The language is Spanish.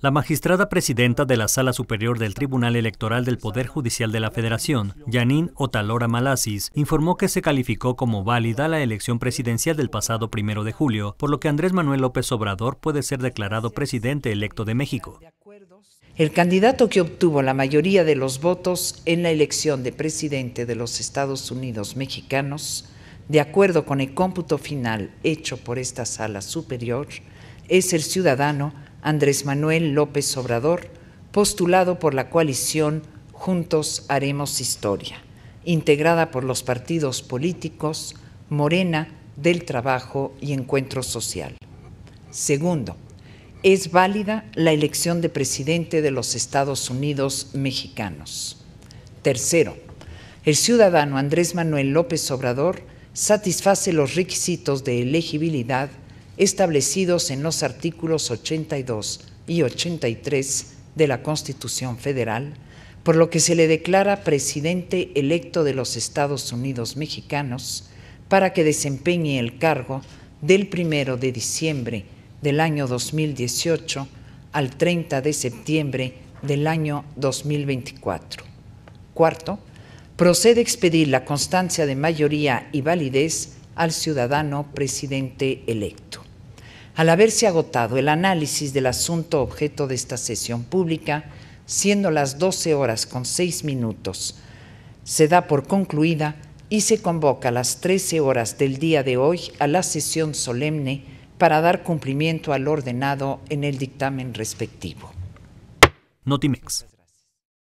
La magistrada presidenta de la Sala Superior del Tribunal Electoral del Poder Judicial de la Federación, Janine Otalora Malasis, informó que se calificó como válida la elección presidencial del pasado primero de julio, por lo que Andrés Manuel López Obrador puede ser declarado presidente electo de México. El candidato que obtuvo la mayoría de los votos en la elección de presidente de los Estados Unidos mexicanos, de acuerdo con el cómputo final hecho por esta sala superior, es el ciudadano Andrés Manuel López Obrador, postulado por la coalición Juntos Haremos Historia, integrada por los partidos políticos Morena, del Trabajo y Encuentro Social. Segundo, es válida la elección de presidente de los Estados Unidos mexicanos. Tercero, el ciudadano Andrés Manuel López Obrador satisface los requisitos de elegibilidad establecidos en los artículos 82 y 83 de la Constitución Federal, por lo que se le declara presidente electo de los Estados Unidos mexicanos para que desempeñe el cargo del 1 de diciembre del año 2018 al 30 de septiembre del año 2024. Cuarto, procede expedir la constancia de mayoría y validez al ciudadano presidente electo al haberse agotado el análisis del asunto objeto de esta sesión pública, siendo las 12 horas con 6 minutos, se da por concluida y se convoca a las 13 horas del día de hoy a la sesión solemne para dar cumplimiento al ordenado en el dictamen respectivo. Notimex.